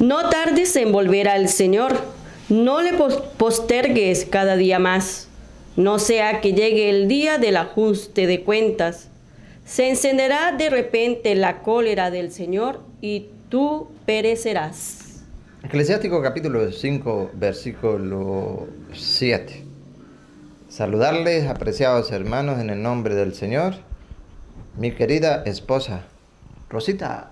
No tardes en volver al Señor, no le postergues cada día más, no sea que llegue el día del ajuste de cuentas. Se encenderá de repente la cólera del Señor y tú perecerás. Eclesiástico capítulo 5, versículo 7. Saludarles, apreciados hermanos, en el nombre del Señor. Mi querida esposa, Rosita,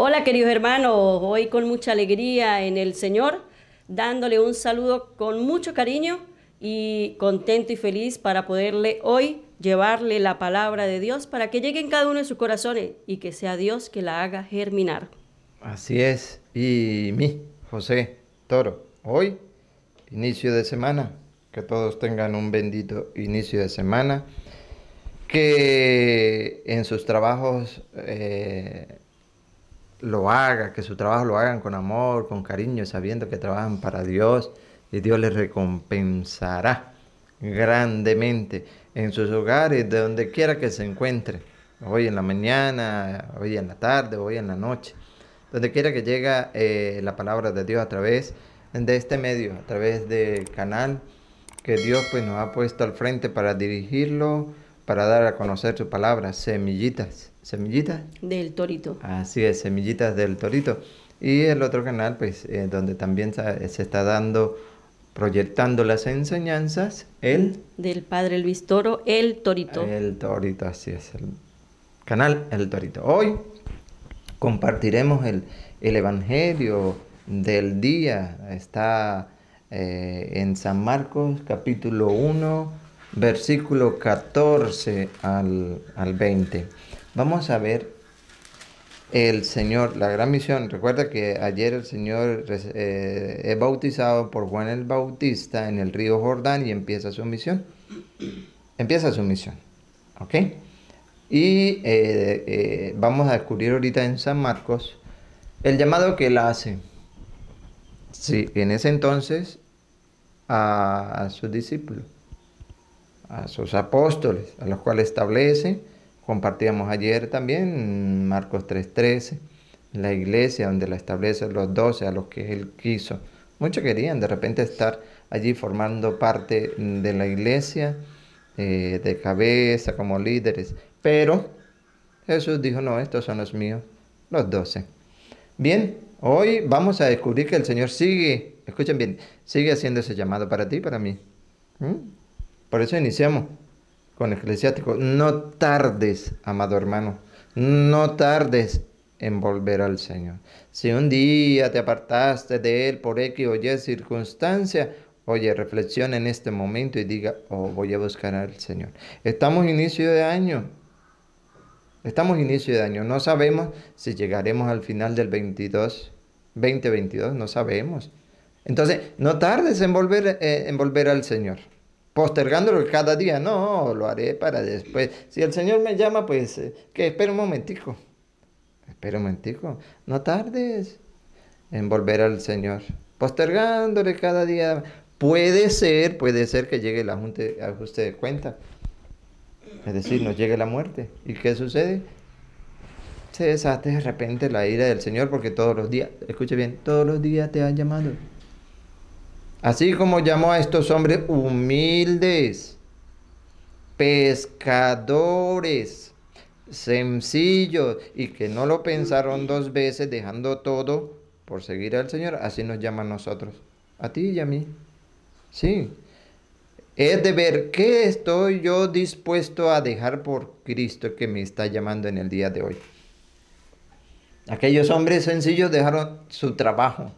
Hola queridos hermanos, hoy con mucha alegría en el Señor, dándole un saludo con mucho cariño y contento y feliz para poderle hoy llevarle la palabra de Dios para que llegue en cada uno de sus corazones y que sea Dios que la haga germinar. Así es, y mi José Toro, hoy, inicio de semana, que todos tengan un bendito inicio de semana, que en sus trabajos... Eh, lo haga, que su trabajo lo hagan con amor, con cariño, sabiendo que trabajan para Dios y Dios les recompensará grandemente en sus hogares, de donde quiera que se encuentre, hoy en la mañana, hoy en la tarde, hoy en la noche, donde quiera que llegue eh, la palabra de Dios a través de este medio, a través del canal que Dios pues, nos ha puesto al frente para dirigirlo para dar a conocer su palabra, semillitas. ¿Semillitas? Del torito. Así es, semillitas del torito. Y el otro canal, pues, eh, donde también eh, se, está dando, proyectando las enseñanzas, el... Del padre Luis Toro, el torito. El torito, así es, el canal El Torito. Hoy compartiremos el, el Evangelio del día. Está eh, en San Marcos capítulo 1, versículo 14 al, 20. Vamos a ver el Señor, la gran misión. Recuerda que ayer el Señor eh, es bautizado por Juan el Bautista en el río Jordán y empieza su misión. Empieza su misión. ¿Ok? Y eh, eh, vamos a descubrir ahorita en San Marcos el llamado que él hace. Sí, en ese entonces a, a sus discípulos a sus apóstoles, a los cuales establece, compartíamos ayer también, Marcos 3:13, la iglesia donde la establece los doce a los que él quiso. Muchos querían de repente estar allí formando parte de la iglesia, eh, de cabeza, como líderes, pero Jesús dijo, no, estos son los míos, los doce. Bien, hoy vamos a descubrir que el Señor sigue, escuchen bien, sigue haciendo ese llamado para ti, para mí. ¿Mm? Por eso iniciamos con Eclesiástico. No tardes, amado hermano, no tardes en volver al Señor. Si un día te apartaste de Él por X o Y circunstancia, oye, reflexiona en este momento y diga, oh, voy a buscar al Señor. Estamos inicio de año. Estamos inicio de año. No sabemos si llegaremos al final del 22, 2022, no sabemos. Entonces, no tardes en volver, eh, en volver al Señor postergándolo cada día. No, lo haré para después. Si el Señor me llama, pues eh, que espera un momentico. Espera un momentico. No tardes en volver al Señor. Postergándole cada día. Puede ser, puede ser que llegue el ajuste, ajuste de cuenta. Es decir, nos llegue la muerte. ¿Y qué sucede? se desate de repente la ira del Señor porque todos los días, escuche bien, todos los días te ha llamado. Así como llamó a estos hombres humildes, pescadores, sencillos y que no lo pensaron dos veces dejando todo por seguir al Señor, así nos llama a nosotros, a ti y a mí. Sí, es de ver qué estoy yo dispuesto a dejar por Cristo que me está llamando en el día de hoy. Aquellos hombres sencillos dejaron su trabajo,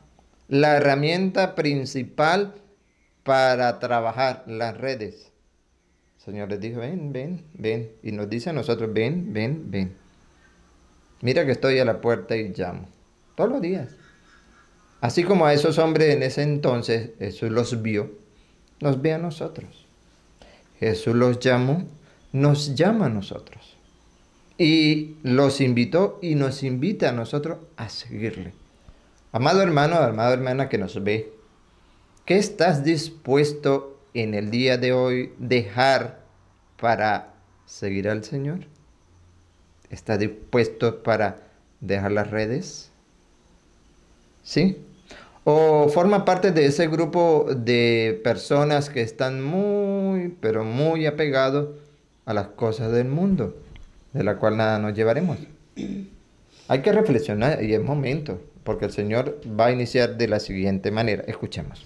la herramienta principal para trabajar las redes. El Señor les dijo, ven, ven, ven. Y nos dice a nosotros, ven, ven, ven. Mira que estoy a la puerta y llamo. Todos los días. Así como a esos hombres en ese entonces Jesús los vio, nos ve a nosotros. Jesús los llamó, nos llama a nosotros. Y los invitó y nos invita a nosotros a seguirle. Amado hermano, amada hermana que nos ve, ¿qué estás dispuesto en el día de hoy dejar para seguir al Señor? ¿Estás dispuesto para dejar las redes? ¿Sí? ¿O forma parte de ese grupo de personas que están muy, pero muy apegados a las cosas del mundo, de la cual nada nos llevaremos? Hay que reflexionar y es momento porque el Señor va a iniciar de la siguiente manera. Escuchemos.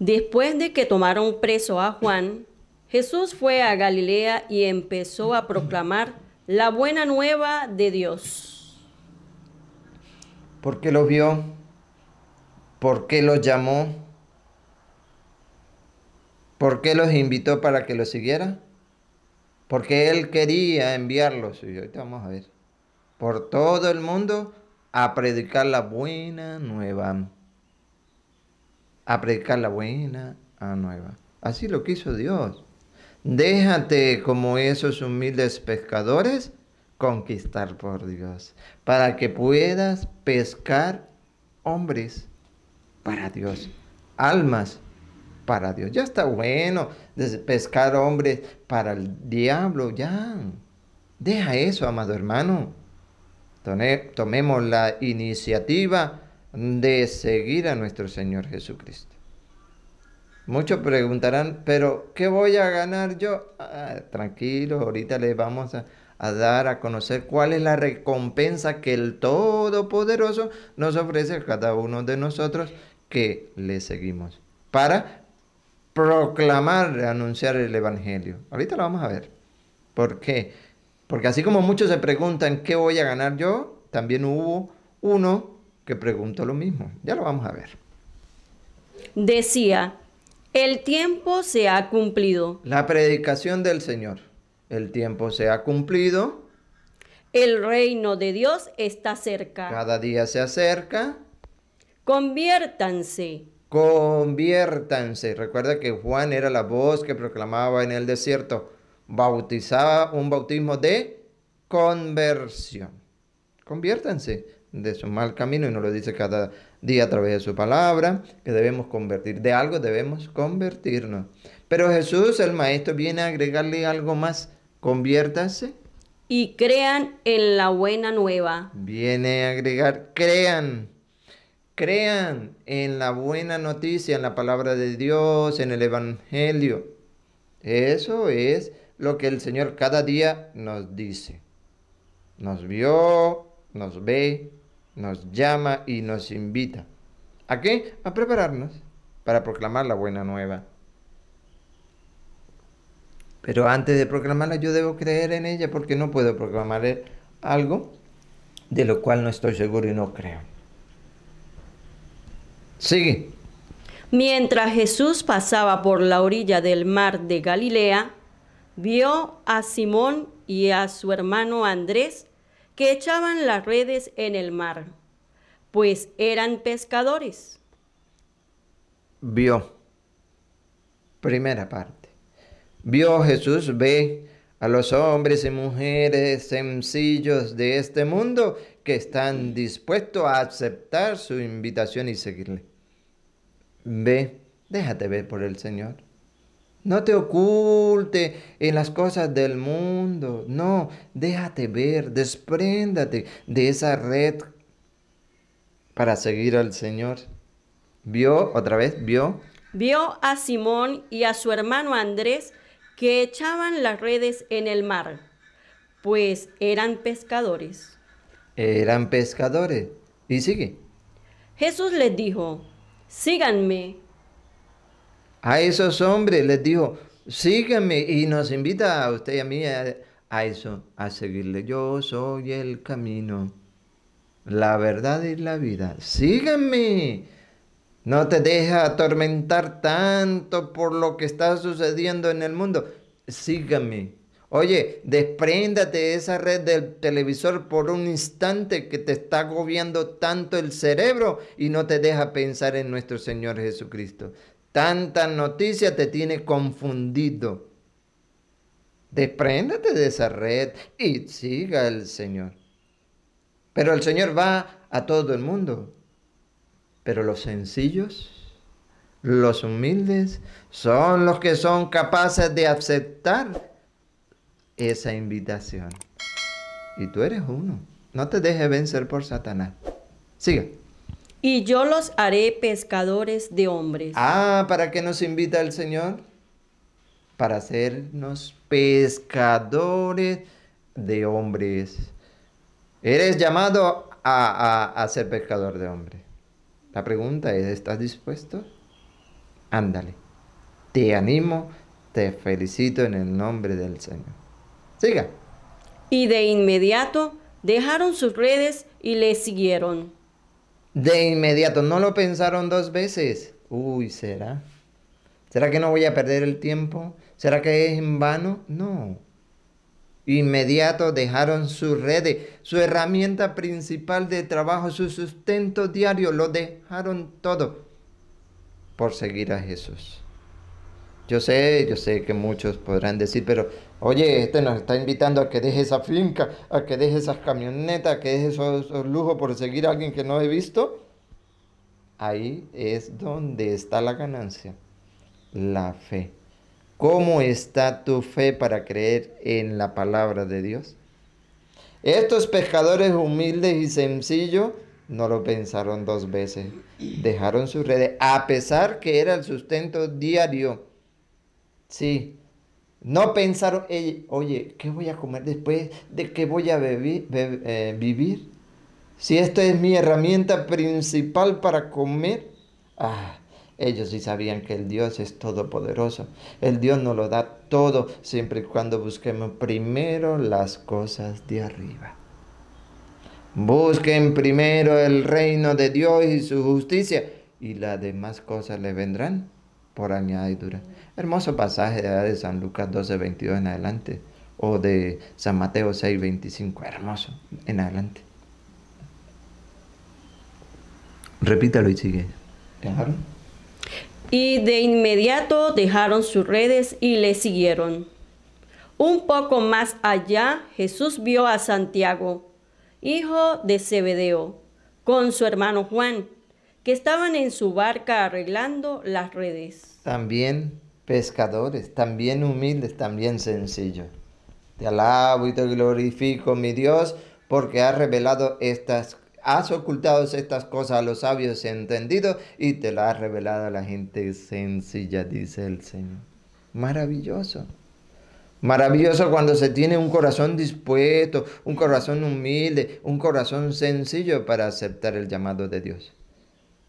Después de que tomaron preso a Juan, Jesús fue a Galilea y empezó a proclamar la buena nueva de Dios. ¿Por qué lo vio? ¿Por qué los llamó? ¿Por qué los invitó para que lo siguiera? Porque Él quería enviarlos, y ahorita vamos a ver, por todo el mundo a predicar la buena nueva. A predicar la buena ah, nueva. Así lo quiso Dios. Déjate como esos humildes pescadores conquistar por Dios, para que puedas pescar hombres para Dios, almas para Dios. Ya está bueno pescar hombres para el diablo, ya. Deja eso, amado hermano tomemos la iniciativa de seguir a nuestro Señor Jesucristo. Muchos preguntarán, pero ¿qué voy a ganar yo? Ah, tranquilo, tranquilos, ahorita les vamos a, a, dar a conocer cuál es la recompensa que el Todopoderoso nos ofrece a cada uno de nosotros que le seguimos para proclamar, anunciar el Evangelio. Ahorita lo vamos a ver. ¿Por qué? Porque así como muchos se preguntan qué voy a ganar yo, también hubo uno que preguntó lo mismo. Ya lo vamos a ver. Decía, el tiempo se ha cumplido. La predicación del Señor. El tiempo se ha cumplido. El reino de Dios está cerca. Cada día se acerca. Conviértanse. Conviértanse. Recuerda que Juan era la voz que proclamaba en el desierto bautizaba un bautismo de conversión. Conviértanse de su mal camino y nos lo dice cada día a través de su palabra, que debemos convertir. De algo debemos convertirnos. Pero Jesús, el Maestro, viene a agregarle algo más. Conviértase. Y crean en la buena nueva. Viene a agregar, crean. Crean en la buena noticia, en la palabra de Dios, en el Evangelio. Eso es lo que el Señor cada día nos dice. Nos vio, nos ve, nos llama y nos invita. ¿A qué? A prepararnos para proclamar la buena nueva. Pero antes de proclamarla yo debo creer en ella porque no puedo proclamar algo de lo cual no estoy seguro y no creo. Sigue. Mientras Jesús pasaba por la orilla del mar de Galilea, vio a Simón y a su hermano Andrés que echaban las redes en el mar, pues eran pescadores. Vio. Primera parte. Vio Jesús, ve a los hombres y mujeres sencillos de este mundo que están dispuestos a aceptar su invitación y seguirle. Ve, déjate ver por el Señor. No te oculte en las cosas del mundo. No, déjate ver, despréndate de esa red para seguir al Señor. Vio, otra vez, vio. Vio a Simón y a su hermano Andrés que echaban las redes en el mar, pues eran pescadores. Eran pescadores. Y sigue. Jesús les dijo, síganme a esos hombres, les dijo, síganme y nos invita a usted y a mí a, eso, a seguirle. Yo soy el camino, la verdad y la vida. Síganme. No te deja atormentar tanto por lo que está sucediendo en el mundo. Síganme. Oye, despréndate de esa red del televisor por un instante que te está agobiando tanto el cerebro y no te deja pensar en nuestro Señor Jesucristo. Tanta noticia te tiene confundido. Despréndate de esa red y siga el Señor. Pero el Señor va a todo el mundo. Pero los sencillos, los humildes, son los que son capaces de aceptar esa invitación. Y tú eres uno. No te dejes vencer por Satanás. Siga. Y yo los haré pescadores de hombres. Ah, ¿para qué nos invita el Señor? Para hacernos pescadores de hombres. Eres llamado a, a ser pescador de hombres. La pregunta es, ¿estás dispuesto? Ándale. Te animo, te felicito en el nombre del Señor. Siga. Y de inmediato dejaron sus redes y le siguieron. De inmediato, no lo pensaron dos veces. Uy, ¿será? ¿Será que no voy a perder el tiempo? ¿Será que es en vano? No. Inmediato dejaron su red, su herramienta principal de trabajo, su sustento diario, lo dejaron todo por seguir a Jesús. Yo sé, yo sé que muchos podrán decir, pero oye, este nos está invitando a que deje esa finca, a que deje esas camionetas, a que deje esos, lujos por seguir a alguien que no he visto. Ahí es donde está la ganancia, la fe. ¿Cómo está tu fe para creer en la palabra de Dios? Estos pescadores humildes y sencillos no lo pensaron dos veces. Dejaron sus redes, a pesar que era el sustento diario Sí. No pensaron oye, ¿qué voy a comer después? ¿De qué voy a eh, vivir? Si esto es mi herramienta principal para comer. Ah, ellos sí sabían que el Dios es todopoderoso. El Dios nos lo da todo siempre y cuando busquemos primero las cosas de arriba. Busquen primero el reino de Dios y su justicia y las demás cosas le vendrán por añadidura. Hermoso pasaje de, San Lucas 12, 22 en adelante, o de San Mateo 6, 25, hermoso, en adelante. Repítalo y sigue. Y de inmediato dejaron sus redes y le siguieron. Un poco más allá, Jesús vio a Santiago, hijo de Zebedeo, con su hermano Juan que estaban en su barca arreglando las redes. También pescadores, también humildes, también sencillos. Te alabo y te glorifico, mi Dios, porque has revelado estas, has ocultado estas cosas a los sabios y entendidos y te las has revelado a la gente sencilla, dice el Señor. Maravilloso. Maravilloso cuando se tiene un corazón dispuesto, un corazón humilde, un corazón sencillo para aceptar el llamado de Dios.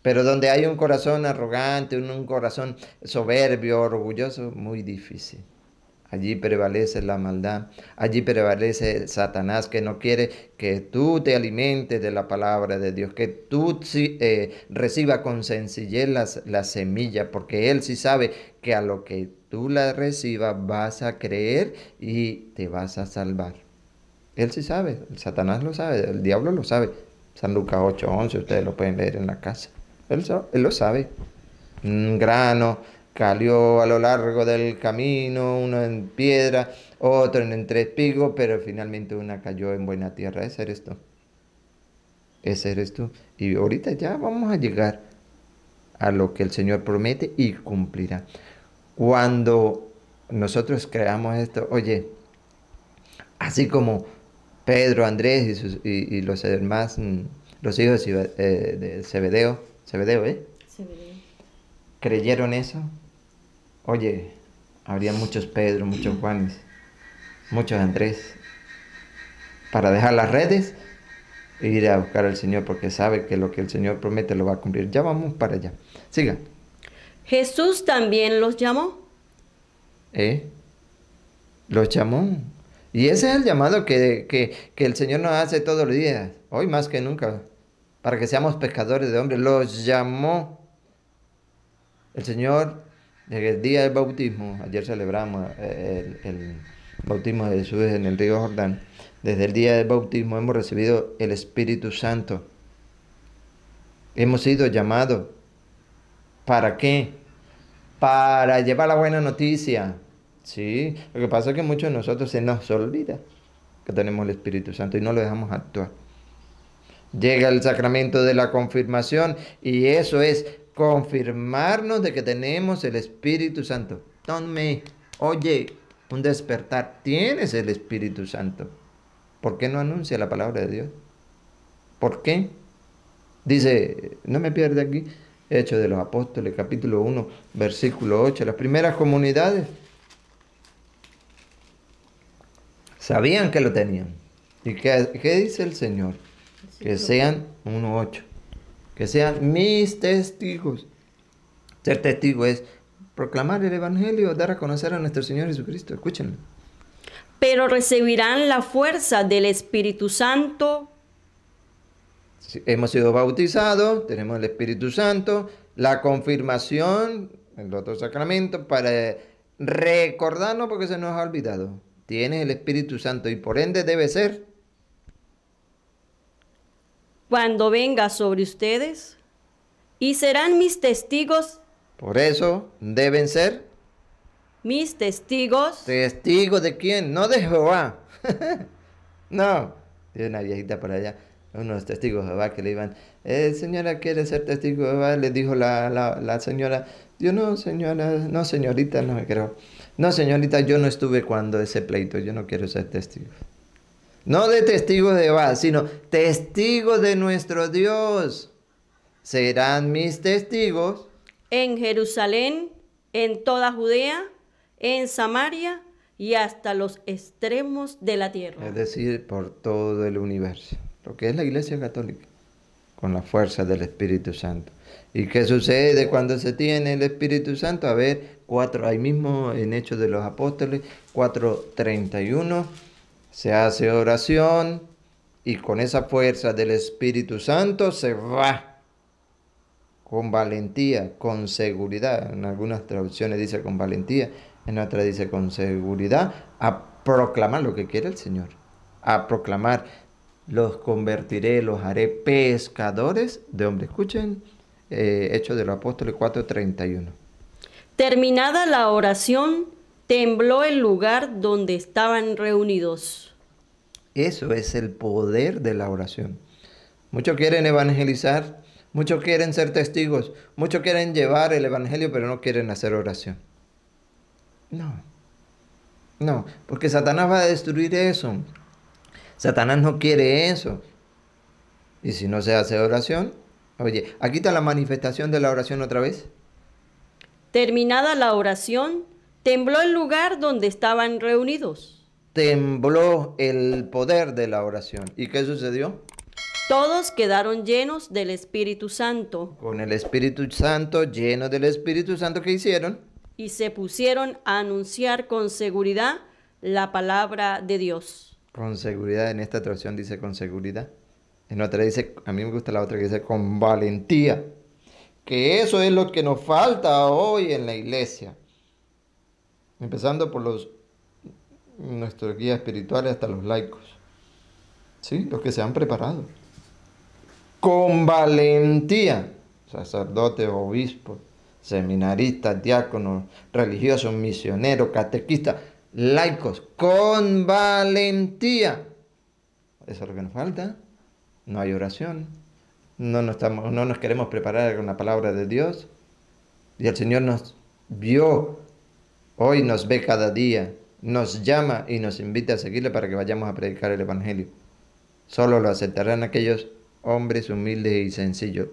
Pero donde hay un corazón arrogante, un, corazón soberbio, orgulloso, muy difícil. Allí prevalece la maldad, allí prevalece Satanás que no quiere que tú te alimentes de la palabra de Dios, que tú eh, reciba con sencillez las, la semilla, porque Él sí sabe que a lo que tú la recibas vas a creer y te vas a salvar. Él sí sabe, Satanás lo sabe, el diablo lo sabe. San Lucas 8:11, ustedes lo pueden leer en la casa. Él, lo sabe. Un Grano cayó a lo largo del camino, uno en piedra, otro en tres picos, pero finalmente una cayó en buena tierra. Ese eres tú. Ese eres tú. Y ahorita ya vamos a llegar a lo que el Señor promete y cumplirá. Cuando nosotros creamos esto, oye, así como Pedro, Andrés y, los demás, mm, los hijos de, eh, de Zebedeo, se ve ¿eh? ¿Creyeron eso? Oye, habría muchos Pedro, muchos Juanes, muchos Andrés. Para dejar las redes e ir a buscar al Señor porque sabe que lo que el Señor promete lo va a cumplir. Ya vamos para allá. Siga. Jesús también los llamó. ¿Eh? Los llamó. Y ese es el llamado que, que el Señor nos hace todos los días, hoy más que nunca para que seamos pescadores de hombres. Los llamó el Señor desde el día del bautismo. Ayer celebramos eh, el, bautismo de Jesús en el río Jordán. Desde el día del bautismo hemos recibido el Espíritu Santo. Hemos sido llamados. ¿Para qué? Para llevar la buena noticia. Sí, lo que pasa es que muchos de nosotros se nos olvida que tenemos el Espíritu Santo y no lo dejamos actuar. Llega el sacramento de la confirmación y eso es confirmarnos de que tenemos el Espíritu Santo. Tome, oye, un despertar. Tienes el Espíritu Santo. ¿Por qué no anuncia la palabra de Dios? ¿Por qué? Dice, no me pierda aquí, Hecho de los Apóstoles, capítulo 1, versículo 8. Las primeras comunidades sabían que lo tenían. ¿Y qué, qué dice el Señor? que sean, ocho, que sean mis testigos. Ser testigo es proclamar el Evangelio, dar a conocer a nuestro Señor Jesucristo. escúchenme Pero recibirán la fuerza del Espíritu Santo. hemos sido bautizados, tenemos el Espíritu Santo, la confirmación, el otro sacramento, para recordarnos porque se nos ha olvidado. tiene el Espíritu Santo y por ende debe ser cuando venga sobre ustedes y serán mis testigos. Por eso deben ser mis testigos. ¿Testigos de quién? No de Jehová. no, tiene una viejita por allá, unos testigos de Jehová que le iban, eh, señora, ¿quiere ser testigo de Jehová? Le dijo la, la, la señora, yo no, señora, no, señorita, no me creo. No, señorita, yo no estuve cuando ese pleito, yo no quiero ser testigo. No de testigos de Jehová, sino testigos de nuestro Dios. Serán mis testigos. En Jerusalén, en toda Judea, en Samaria y hasta los extremos de la tierra. Es decir, por todo el universo. Lo que es la Iglesia Católica, con la fuerza del Espíritu Santo. ¿Y qué sucede cuando se tiene el Espíritu Santo? A ver, cuatro, ahí mismo en Hechos de los Apóstoles, 4.31 se hace oración y con esa fuerza del Espíritu Santo se va con valentía, con seguridad. En algunas traducciones dice con valentía, en otras dice con seguridad, a proclamar lo que quiere el Señor, a proclamar. Los convertiré, los haré pescadores de hombre. Escuchen eh, Hechos de los Apóstoles 4:31. Terminada la oración, tembló el lugar donde estaban reunidos. Eso es el poder de la oración. Muchos quieren evangelizar, muchos quieren ser testigos, muchos quieren llevar el evangelio, pero no quieren hacer oración. No, no, porque Satanás va a destruir eso. Satanás no quiere eso. Y si no se hace oración, oye, aquí está la manifestación de la oración otra vez. Terminada la oración, tembló el lugar donde estaban reunidos tembló el poder de la oración. ¿Y qué sucedió? Todos quedaron llenos del Espíritu Santo. Con el Espíritu Santo, llenos del Espíritu Santo, ¿qué hicieron? Y se pusieron a anunciar con seguridad la palabra de Dios. Con seguridad, en esta traducción dice con seguridad. En otra dice, a mí me gusta la otra que dice con valentía. Que eso es lo que nos falta hoy en la iglesia. Empezando por los nuestros guías espirituales hasta los laicos, ¿sí? los que se han preparado. Con valentía, sacerdotes, obispos, seminaristas, diáconos, religiosos, misioneros, catequistas, laicos, con valentía. Eso es lo que nos falta. No hay oración. No nos, estamos, no nos queremos preparar con la palabra de Dios. Y el Señor nos vio, hoy nos ve cada día nos llama y nos invita a seguirle para que vayamos a predicar el Evangelio. Solo lo aceptarán aquellos hombres humildes y sencillos,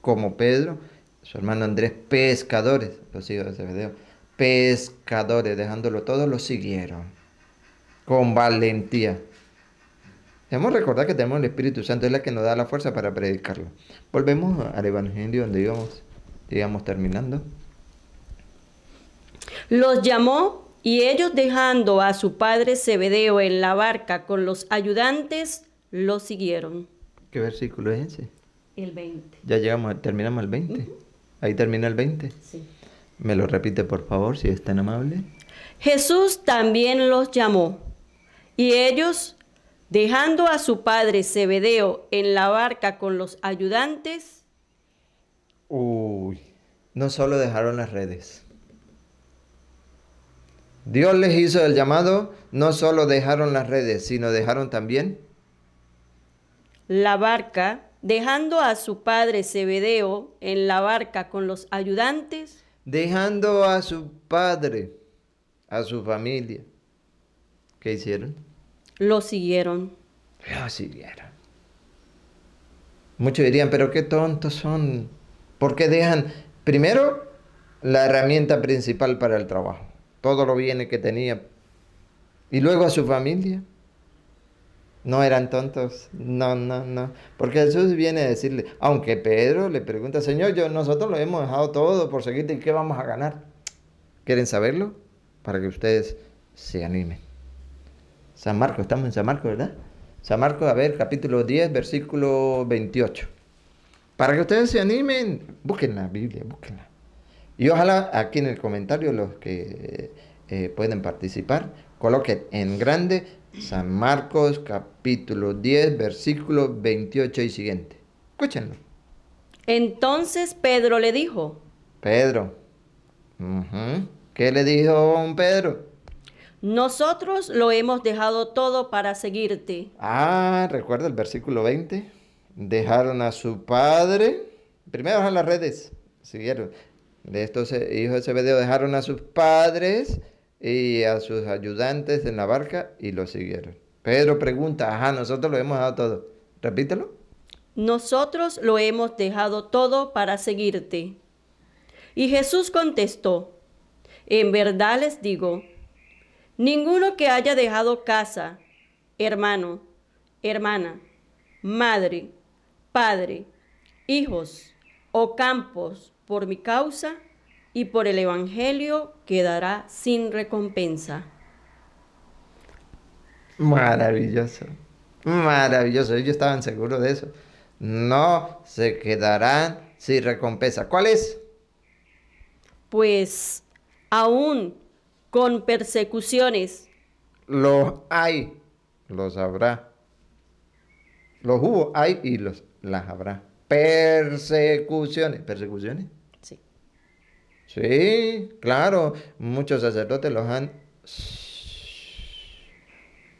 como Pedro, su hermano Andrés, pescadores, los hijos de video pescadores, dejándolo todo, lo siguieron con valentía. Debemos recordar que tenemos el Espíritu Santo, es la que nos da la fuerza para predicarlo. Volvemos al Evangelio donde íbamos, digamos, terminando. Los llamó y ellos dejando a su padre Zebedeo en la barca con los ayudantes, lo siguieron. ¿Qué versículo es ese? El 20. Ya llegamos, terminamos el 20. Ahí termina el 20. Sí. Me lo repite por favor, si es tan amable. Jesús también los llamó. Y ellos, dejando a su padre Zebedeo en la barca con los ayudantes. Uy, no solo dejaron las redes. Dios les hizo el llamado, no solo dejaron las redes, sino dejaron también la barca, dejando a su padre Zebedeo en la barca con los ayudantes. Dejando a su padre, a su familia. ¿Qué hicieron? Lo siguieron. Lo siguieron. Muchos dirían, pero qué tontos son. porque dejan primero la herramienta principal para el trabajo? todo lo bien que tenía. Y luego a su familia. No eran tontos, no, no, no. Porque Jesús viene a decirle, aunque Pedro le pregunta, Señor, yo, nosotros lo hemos dejado todo por seguirte, ¿y qué vamos a ganar? ¿Quieren saberlo? Para que ustedes se animen. San Marcos, estamos en San Marcos, ¿verdad? San Marcos, a ver, capítulo 10, versículo 28. Para que ustedes se animen, busquen la Biblia, búsquenla. Y ojalá aquí en el comentario los que eh, eh, pueden participar coloquen en grande San Marcos capítulo 10 versículo 28 y siguiente. Escúchenlo. Entonces Pedro le dijo. Pedro. ¿Qué le dijo un Pedro? Nosotros lo hemos dejado todo para seguirte. Ah, recuerda el versículo 20. Dejaron a su padre. Primero a las redes. Siguieron. De estos eh, hijos de Zebedeo dejaron a sus padres y a sus ayudantes en la barca y lo siguieron. Pedro pregunta, ajá, nosotros lo hemos dejado todo. Repítelo. Nosotros lo hemos dejado todo para seguirte. Y Jesús contestó, en verdad les digo, ninguno que haya dejado casa, hermano, hermana, madre, padre, hijos, o campos por mi causa y por el Evangelio quedará sin recompensa. Maravilloso, maravilloso, ellos estaban seguros de eso. No se quedarán sin recompensa. ¿Cuál es? Pues aún con persecuciones. Los hay, los habrá. Los hubo, hay y los las habrá persecuciones. ¿Persecuciones? Sí. Sí, claro. Muchos sacerdotes los han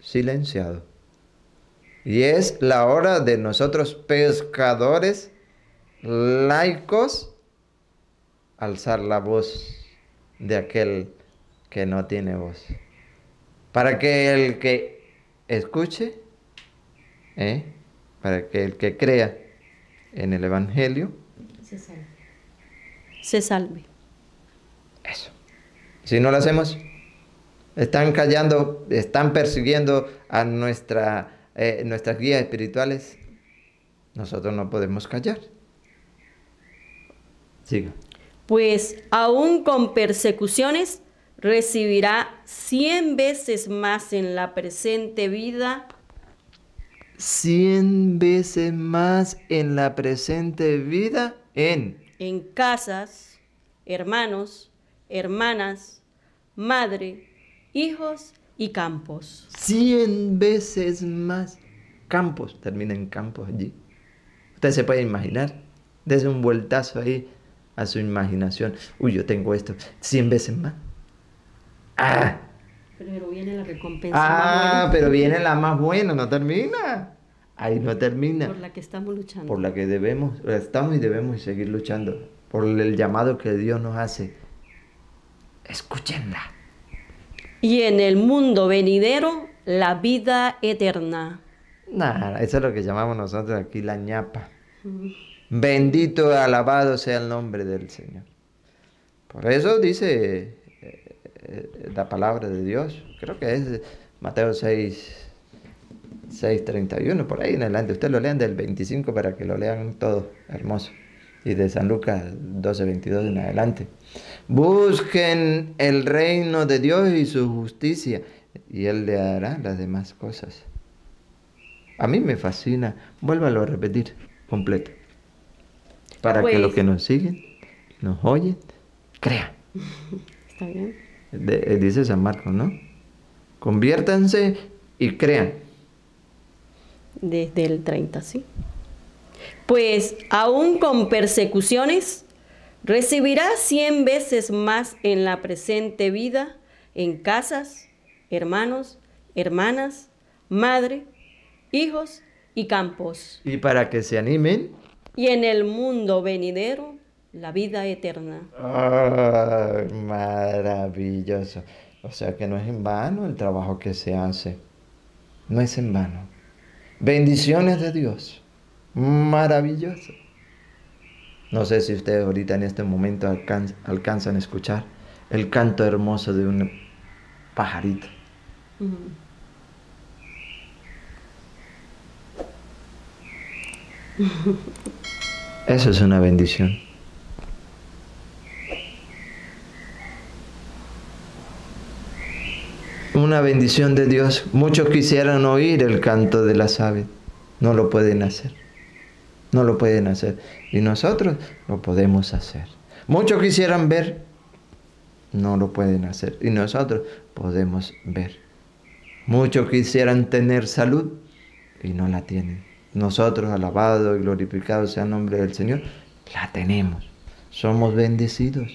silenciado. Y es la hora de nosotros pescadores laicos alzar la voz de aquel que no tiene voz. Para que el que escuche, ¿eh? para que el que crea en el Evangelio. Se salve. Eso. Si no lo hacemos, están callando, están persiguiendo a nuestra, eh, nuestras guías espirituales. Nosotros no podemos callar. Siga. Pues aún con persecuciones recibirá cien veces más en la presente vida cien veces más en la presente vida en... En casas, hermanos, hermanas, madre, hijos y campos. Cien veces más. Campos, termina en campos allí. Usted se puede imaginar. Dese un vueltazo ahí a su imaginación. Uy, yo tengo esto. Cien veces más. Ah. Ah, pero viene la más buena, no termina. Ahí no termina. Por la que estamos luchando. Por la que debemos, estamos y debemos seguir luchando. Por el llamado que Dios nos hace. Escúchenla. Y en el mundo venidero, la vida eterna. Nada, eso es lo que llamamos nosotros aquí la ñapa. Bendito Bendito, alabado sea el nombre del Señor. Por eso dice eh, la palabra de Dios. Creo que es Mateo 6, 6.31, por ahí en adelante. Usted lo lean del 25 para que lo lean todo, hermoso. Y de San Lucas 12.22 en adelante. Busquen el reino de Dios y su justicia, y Él le hará las demás cosas. A mí me fascina, vuélvalo a repetir completo, para que pues los que nos siguen, nos oyen, crean. Está bien. Eh, dice San Marcos, ¿no? Conviértanse y crean. Desde el 30, sí. Pues aún con persecuciones, recibirá cien veces más en la presente vida, en casas, hermanos, hermanas, madre, hijos y campos. Y para que se animen. Y en el mundo venidero la vida eterna. maravilloso. O sea que no es en vano el trabajo que se hace. No es en vano. Bendiciones de Dios. Maravilloso. No sé si ustedes ahorita en este momento alcanzan a escuchar el canto hermoso de un pajarito. Eso es una bendición. una bendición de Dios. Muchos quisieran oír el canto de las aves, no lo pueden hacer. No lo pueden hacer. Y nosotros lo podemos hacer. Muchos quisieran ver, no lo pueden hacer. Y nosotros podemos ver. Muchos quisieran tener salud y no la tienen. Nosotros, alabado y glorificado sea el nombre del Señor, la tenemos. Somos bendecidos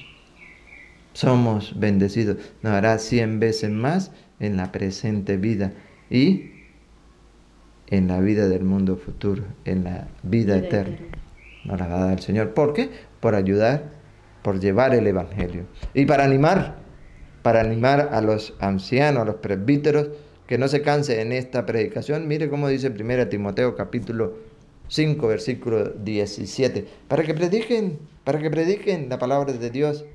somos bendecidos. Nos hará cien veces más en la presente vida y en la vida del mundo futuro, en la vida eterna. Nos la va a dar el Señor. ¿Por qué? Por ayudar, por llevar el Evangelio. Y para animar, para animar a los ancianos, a los presbíteros, que no se canse en esta predicación. Mire cómo dice 1 Timoteo capítulo 5, versículo 17. Para que prediquen, para que prediquen la palabra de Dios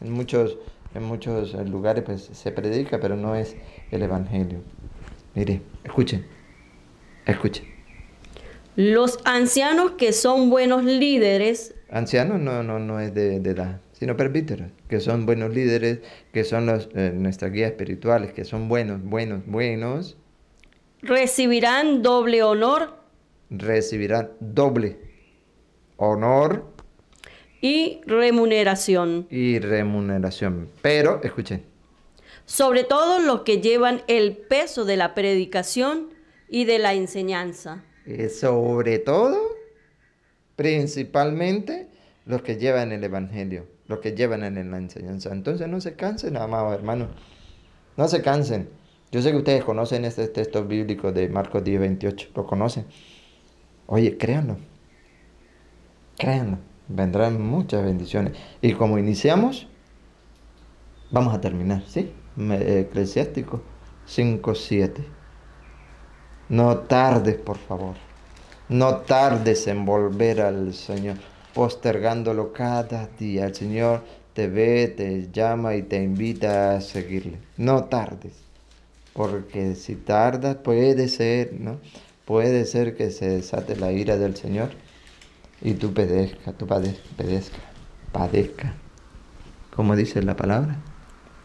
en muchos en muchos eh, lugares pues, se predica, pero no es el Evangelio. Mire, escuchen, escuchen. Los ancianos que son buenos líderes. Ancianos no, no, no es de, edad, sino presbíteros, que son buenos líderes, que son eh, nuestras guías espirituales, que son buenos, buenos, buenos. Recibirán doble honor. Recibirán doble honor y remuneración. Y remuneración. Pero, escuchen. Sobre todo los que llevan el peso de la predicación y de la enseñanza. Eh, sobre todo, principalmente, los que llevan el Evangelio, los que llevan en la enseñanza. Entonces no se cansen, amados hermanos. No se cansen. Yo sé que ustedes conocen este texto bíblico de Marcos 10, 28. Lo conocen. Oye, créanlo. Créanlo vendrán muchas bendiciones. Y como iniciamos, vamos a terminar, ¿sí? Eclesiástico 5.7. No tardes, por favor. No tardes en volver al Señor, postergándolo cada día. El Señor te ve, te llama y te invita a seguirle. No tardes, porque si tardas puede ser, ¿no? Puede ser que se desate la ira del Señor y tú padezca, tú padezca, padezca. ¿Cómo dice la palabra?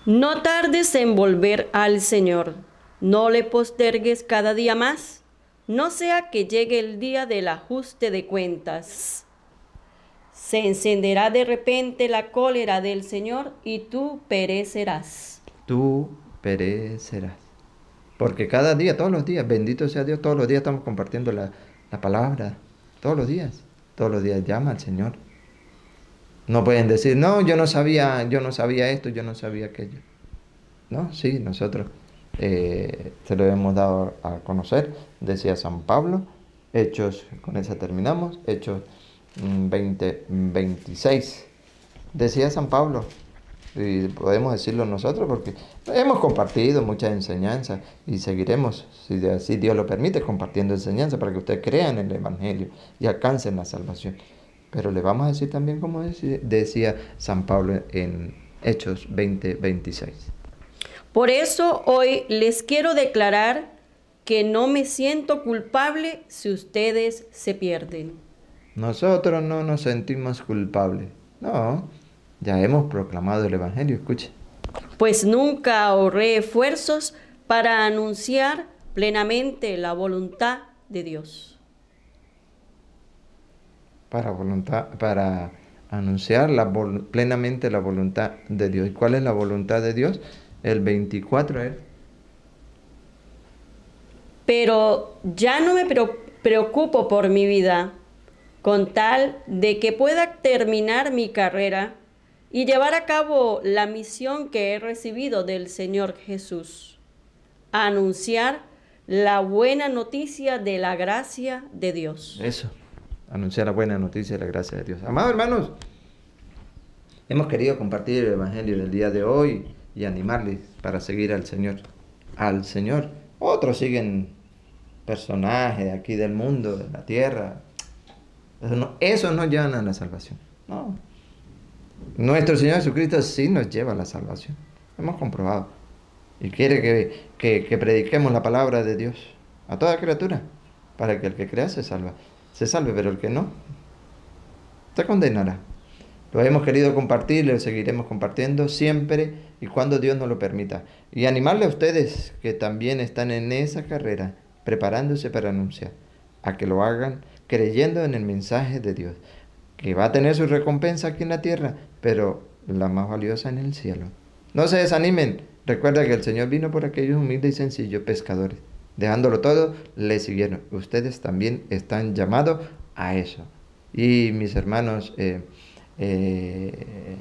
No tardes en volver al Señor, no le postergues cada día más, no sea que llegue el día del ajuste de cuentas. Se encenderá de repente la cólera del Señor y tú perecerás. Tú perecerás. Porque cada día, todos los días, bendito sea Dios, todos los días estamos compartiendo la palabra, todos los días. Todos los días llama al Señor. No pueden decir, no, yo no sabía, yo no sabía esto, yo no sabía aquello. No, sí, nosotros eh, se lo hemos dado a conocer, decía San Pablo. Hechos, con esa terminamos, Hechos 20, mm, 26. Decía San Pablo, y podemos decirlo nosotros porque hemos compartido muchas enseñanzas y seguiremos, si así Dios lo permite, compartiendo enseñanza para que ustedes crean en el Evangelio y alcancen la salvación. Pero le vamos a decir también como decía San Pablo en Hechos 20, 26. Por eso hoy les quiero declarar que no me siento culpable si ustedes se pierden. Nosotros no nos sentimos culpables. No, ya hemos proclamado el Evangelio, escuche. Pues nunca ahorré esfuerzos para anunciar plenamente la voluntad de Dios. Para, para anunciar plenamente la voluntad de Dios. ¿Y cuál es la voluntad de Dios? El 24 ¿eh? Pero ya no me preocupo por mi vida, con tal de que pueda terminar mi carrera y llevar a cabo la misión que he recibido del Señor Jesús, anunciar la buena noticia de la gracia de Dios. Eso, anunciar la buena noticia de la gracia de Dios. Amados hermanos, hemos querido compartir el Evangelio del día de hoy y animarles para seguir al Señor. Al Señor. Otros siguen personajes aquí del mundo, de la tierra. Eso no, eso llevan a la salvación. No, nuestro Señor Jesucristo sí nos lleva a la salvación. Hemos comprobado. Y quiere que, prediquemos la palabra de Dios a toda criatura, para que el que crea se salve, Se salve, pero el que no, te condenará. Lo hemos querido compartir, lo seguiremos compartiendo siempre y cuando Dios nos lo permita. Y animarle a ustedes que también están en esa carrera, preparándose para anunciar, a que lo hagan creyendo en el mensaje de Dios. Y va a tener su recompensa aquí en la tierra, pero la más valiosa en el cielo. No se desanimen. Recuerda que el Señor vino por aquellos humildes y sencillos pescadores. Dejándolo todo, le siguieron. Ustedes también están llamados a eso. Y mis hermanos eh, eh,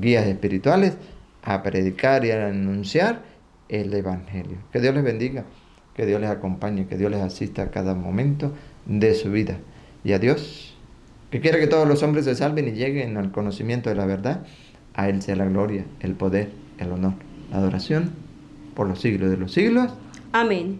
guías espirituales, a predicar y a anunciar el Evangelio. Que Dios les bendiga, que Dios les acompañe, que Dios les asista a cada momento de su vida. Y adiós que quiere que todos los hombres se salven y lleguen al conocimiento de la verdad, a Él sea la gloria, el poder, el honor, la adoración por los siglos de los siglos. Amén.